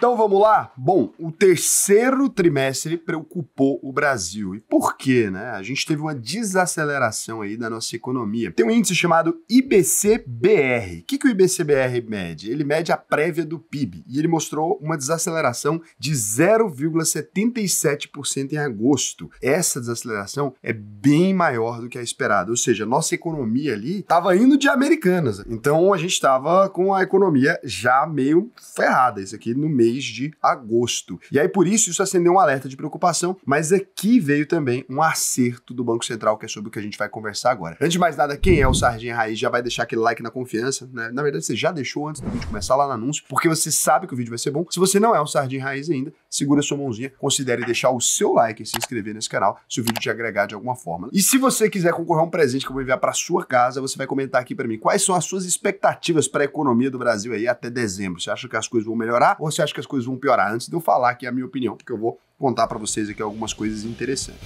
Então vamos lá? Bom, o terceiro trimestre preocupou o Brasil. E por quê, né? A gente teve uma desaceleração aí da nossa economia. Tem um índice chamado IBCBR. O que, que o IBCBR mede? Ele mede a prévia do PIB e ele mostrou uma desaceleração de 0,77% em agosto. Essa desaceleração é bem maior do que a esperada, ou seja, nossa economia ali estava indo de americanas. Então a gente estava com a economia já meio ferrada. Isso aqui no meio desde agosto. E aí por isso isso acendeu um alerta de preocupação, mas aqui veio também um acerto do Banco Central, que é sobre o que a gente vai conversar agora. Antes de mais nada, quem é o Sardinha Raiz já vai deixar aquele like na confiança, né? Na verdade, você já deixou antes do vídeo começar lá no anúncio, porque você sabe que o vídeo vai ser bom. Se você não é o Sardinha Raiz ainda, segura sua mãozinha, considere deixar o seu like e se inscrever nesse canal se o vídeo te agregar de alguma forma. E se você quiser concorrer a um presente que eu vou enviar para sua casa, você vai comentar aqui para mim quais são as suas expectativas para a economia do Brasil aí até dezembro. Você acha que as coisas vão melhorar ou você acha que que as coisas vão piorar antes de eu falar aqui a minha opinião, porque eu vou contar para vocês aqui algumas coisas interessantes.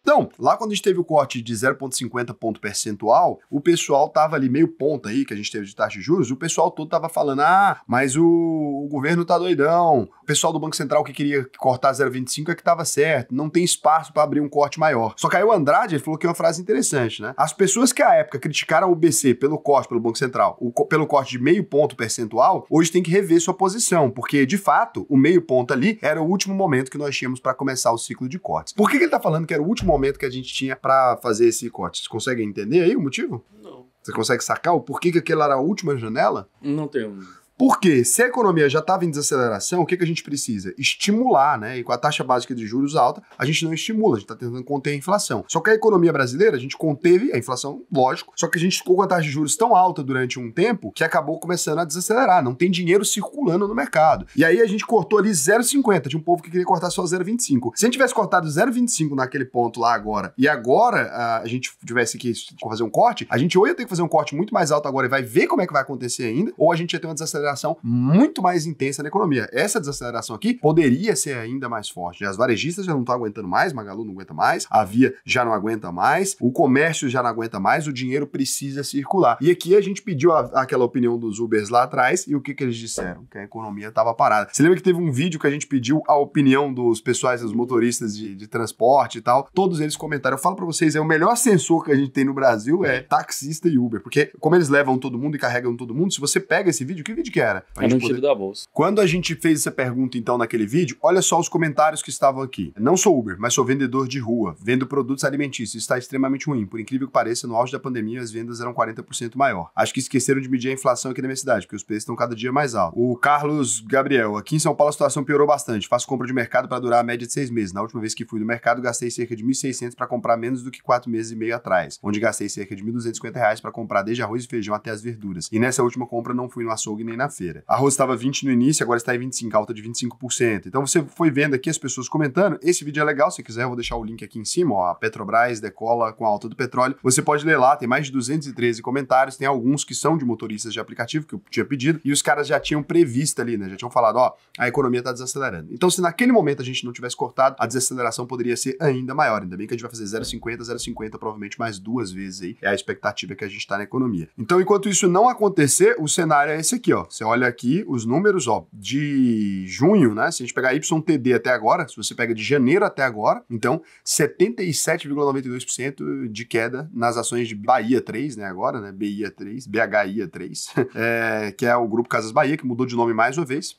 Então, Lá quando a gente teve o corte de 0,50 ponto percentual, o pessoal tava ali meio ponto aí, que a gente teve de taxa de juros, o pessoal todo tava falando: ah, mas o, o governo tá doidão, o pessoal do Banco Central que queria cortar 0,25 é que tava certo, não tem espaço para abrir um corte maior. Só que aí o Andrade falou que é uma frase interessante, né? As pessoas que à época criticaram o BC pelo corte, pelo Banco Central, o, pelo corte de meio ponto percentual, hoje tem que rever sua posição, porque de fato o meio ponto ali era o último momento que nós tínhamos para começar o ciclo de cortes. Por que, que ele tá falando que era o último momento que a gente tinha para fazer esse corte. Vocês conseguem entender aí o motivo? Não. Você consegue sacar o porquê que aquela era a última janela? Não tenho. Porque se a economia já estava em desaceleração, o que, que a gente precisa? Estimular, né? E com a taxa básica de juros alta, a gente não estimula, a gente está tentando conter a inflação. Só que a economia brasileira, a gente conteve a inflação, lógico, só que a gente ficou com a taxa de juros tão alta durante um tempo que acabou começando a desacelerar, não tem dinheiro circulando no mercado. E aí a gente cortou ali 0,50 de um povo que queria cortar só 0,25. Se a gente tivesse cortado 0,25 naquele ponto lá agora, e agora a gente tivesse que fazer um corte, a gente ou ia ter que fazer um corte muito mais alto agora e vai ver como é que vai acontecer ainda, ou a gente ia ter uma desaceleração desaceleração muito mais intensa na economia. Essa desaceleração aqui poderia ser ainda mais forte. As varejistas já não estão aguentando mais, Magalu não aguenta mais, a Via já não aguenta mais, o comércio já não aguenta mais, o dinheiro precisa circular. E aqui a gente pediu a, aquela opinião dos Ubers lá atrás e o que, que eles disseram? Que a economia estava parada. Você lembra que teve um vídeo que a gente pediu a opinião dos pessoais, dos motoristas de, de transporte e tal? Todos eles comentaram. Eu falo para vocês, é o melhor sensor que a gente tem no Brasil é taxista e Uber, porque como eles levam todo mundo e carregam todo mundo, se você pega esse vídeo, que vídeo que que era. Pra é poder... da bolsa. Quando a gente fez essa pergunta, então, naquele vídeo, olha só os comentários que estavam aqui. Não sou Uber, mas sou vendedor de rua, vendo produtos alimentícios. Está extremamente ruim. Por incrível que pareça, no auge da pandemia, as vendas eram 40% maior. Acho que esqueceram de medir a inflação aqui na minha cidade, porque os preços estão cada dia mais altos. O Carlos Gabriel, aqui em São Paulo a situação piorou bastante. Faço compra de mercado para durar a média de seis meses. Na última vez que fui no mercado, gastei cerca de 1.600 para comprar menos do que quatro meses e meio atrás, onde gastei cerca de 1.250 reais para comprar desde arroz e feijão até as verduras. E nessa última compra não fui no açougue nem na feira. Arroz estava 20 no início, agora está em 25, alta de 25%. Então você foi vendo aqui as pessoas comentando. Esse vídeo é legal, se quiser eu vou deixar o link aqui em cima, ó, a Petrobras decola com a alta do petróleo. Você pode ler lá, tem mais de 213 comentários, tem alguns que são de motoristas de aplicativo que eu tinha pedido e os caras já tinham previsto ali, né? Já tinham falado, ó, a economia está desacelerando. Então se naquele momento a gente não tivesse cortado, a desaceleração poderia ser ainda maior. Ainda bem que a gente vai fazer 0,50, 0,50 provavelmente mais duas vezes aí. É a expectativa que a gente está na economia. Então enquanto isso não acontecer, o cenário é esse aqui, ó. Você olha aqui os números, ó, de junho, né? Se a gente pegar YTD até agora, se você pega de janeiro até agora, então 77,92% de queda nas ações de Bahia 3, né? Agora, né? BIA 3, BHIA 3, é, que é o grupo Casas Bahia, que mudou de nome mais uma vez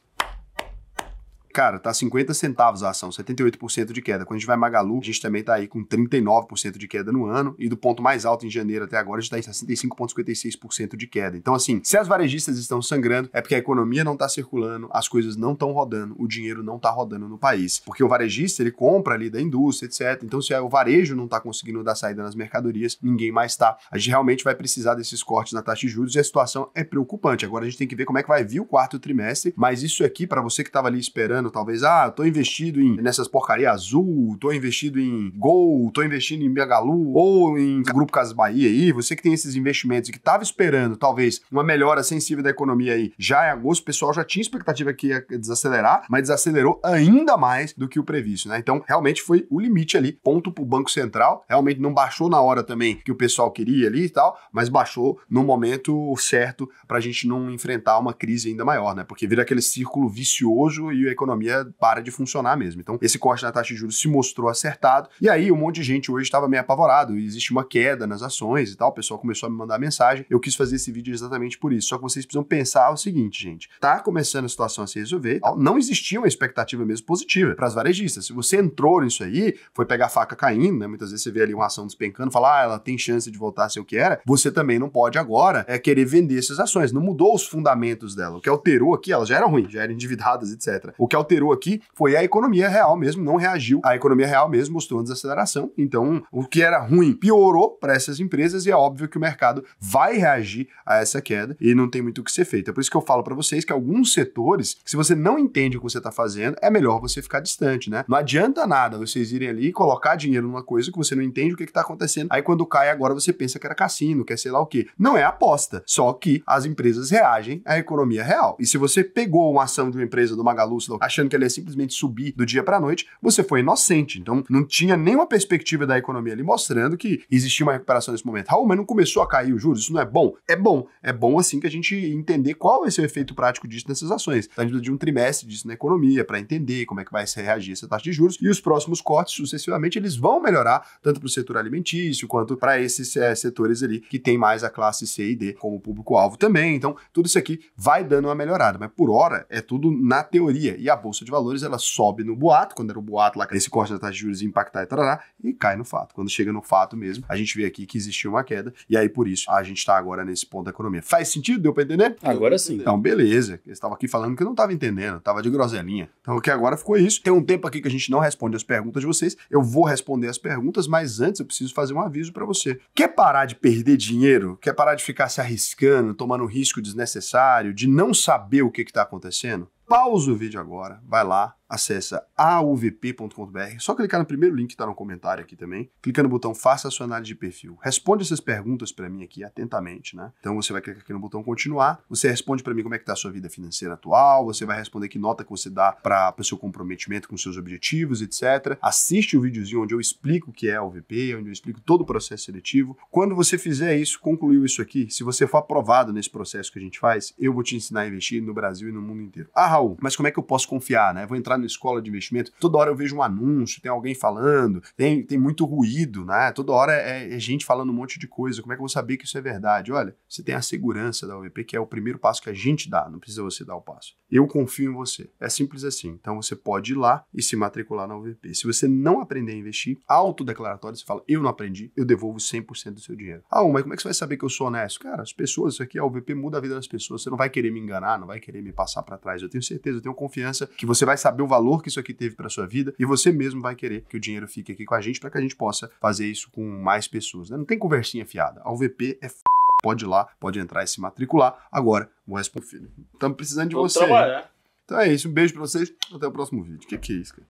cara, tá 50 centavos a ação, 78% de queda. Quando a gente vai Magalu, a gente também tá aí com 39% de queda no ano e do ponto mais alto em janeiro até agora a gente tá em 65,56% de queda. Então, assim, se as varejistas estão sangrando, é porque a economia não tá circulando, as coisas não estão rodando, o dinheiro não tá rodando no país. Porque o varejista, ele compra ali da indústria, etc. Então, se é o varejo não tá conseguindo dar saída nas mercadorias, ninguém mais tá. A gente realmente vai precisar desses cortes na taxa de juros e a situação é preocupante. Agora a gente tem que ver como é que vai vir o quarto trimestre, mas isso aqui, para você que estava ali esperando talvez, ah, tô investido em nessas porcaria azul, tô investido em Gol, tô investindo em Megalu ou em Grupo Casas Bahia aí, você que tem esses investimentos e que tava esperando, talvez, uma melhora sensível da economia aí, já em agosto, o pessoal já tinha expectativa que ia desacelerar, mas desacelerou ainda mais do que o previsto, né? Então, realmente foi o limite ali, ponto pro Banco Central, realmente não baixou na hora também que o pessoal queria ali e tal, mas baixou no momento certo pra gente não enfrentar uma crise ainda maior, né? Porque vira aquele círculo vicioso e a economia economia para de funcionar mesmo. Então, esse corte na taxa de juros se mostrou acertado. E aí, um monte de gente hoje estava meio apavorado. Existe uma queda nas ações e tal. O pessoal começou a me mandar mensagem. Eu quis fazer esse vídeo exatamente por isso. Só que vocês precisam pensar o seguinte, gente. Tá começando a situação a se resolver. Não existia uma expectativa mesmo positiva para as varejistas. Se você entrou nisso aí, foi pegar faca caindo, né? Muitas vezes você vê ali uma ação despencando, fala, ah, ela tem chance de voltar a ser o que era. Você também não pode agora é, querer vender essas ações. Não mudou os fundamentos dela. O que alterou aqui, elas já eram ruins, já eram endividadas, etc. O que alterou aqui foi a economia real mesmo, não reagiu. A economia real mesmo mostrou uma desaceleração. Então, o que era ruim piorou para essas empresas e é óbvio que o mercado vai reagir a essa queda e não tem muito o que ser feito. É por isso que eu falo para vocês que alguns setores, se você não entende o que você está fazendo, é melhor você ficar distante, né? Não adianta nada vocês irem ali e colocar dinheiro numa coisa que você não entende o que está acontecendo. Aí quando cai agora você pensa que era cassino, que é sei lá o quê. Não é aposta, só que as empresas reagem à economia real. E se você pegou uma ação de uma empresa do Magalu, achando que ele ia é simplesmente subir do dia para a noite, você foi inocente. Então, não tinha nenhuma perspectiva da economia ali mostrando que existia uma recuperação nesse momento. Raul, mas não começou a cair os juros? Isso não é bom? É bom. É bom, assim, que a gente entender qual vai ser o efeito prático disso nessas ações. a tá gente de um trimestre disso na economia para entender como é que vai se reagir essa taxa de juros. E os próximos cortes, sucessivamente, eles vão melhorar tanto para o setor alimentício quanto para esses é, setores ali que tem mais a classe C e D como público-alvo também. Então, tudo isso aqui vai dando uma melhorada, mas por hora é tudo na teoria. E a bolsa de valores ela sobe no boato, quando era o boato lá, esse corte da taxa de juros impactar e tarará, e cai no fato. Quando chega no fato mesmo, a gente vê aqui que existiu uma queda, e aí por isso a gente está agora nesse ponto da economia. Faz sentido? Deu para entender? Agora sim. Então, beleza. Eu estava aqui falando que eu não estava entendendo, estava de groselinha. Então, o que agora ficou isso. Tem um tempo aqui que a gente não responde as perguntas de vocês, eu vou responder as perguntas, mas antes eu preciso fazer um aviso para você. Quer parar de perder dinheiro? Quer parar de ficar se arriscando, tomando risco desnecessário, de não saber o que está acontecendo? pausa o vídeo agora, vai lá, acessa auvp.com.br, só clicar no primeiro link que está no comentário aqui também, clica no botão faça a sua análise de perfil. Responde essas perguntas para mim aqui atentamente, né? Então você vai clicar aqui no botão continuar, você responde para mim como é que está a sua vida financeira atual, você vai responder que nota que você dá para o seu comprometimento com seus objetivos, etc. Assiste o videozinho onde eu explico o que é a UVP, onde eu explico todo o processo seletivo. Quando você fizer isso, concluiu isso aqui, se você for aprovado nesse processo que a gente faz, eu vou te ensinar a investir no Brasil e no mundo inteiro. Ah, Raul, mas como é que eu posso confiar, né? Vou entrar trabalho na escola de investimento, toda hora eu vejo um anúncio, tem alguém falando, tem, tem muito ruído, né? Toda hora é, é gente falando um monte de coisa. Como é que eu vou saber que isso é verdade? Olha, você tem a segurança da OVP, que é o primeiro passo que a gente dá, não precisa você dar o passo. Eu confio em você. É simples assim. Então você pode ir lá e se matricular na OVP. Se você não aprender a investir, autodeclaratório, você fala, eu não aprendi, eu devolvo 100% do seu dinheiro. Ah, mas como é que você vai saber que eu sou honesto? Cara, as pessoas, isso aqui, a OVP muda a vida das pessoas. Você não vai querer me enganar, não vai querer me passar para trás. Eu tenho certeza, eu tenho confiança que você vai saber o valor que isso aqui teve para sua vida e você mesmo vai querer que o dinheiro fique aqui com a gente para que a gente possa fazer isso com mais pessoas. Né? Não tem conversinha fiada. A UVP é f... Pode ir lá, pode entrar e se matricular. Agora, vou responder. Estamos precisando de Vou você. Trabalhar. Então é isso. Um beijo para vocês. Até o próximo vídeo. O que, que é isso, cara?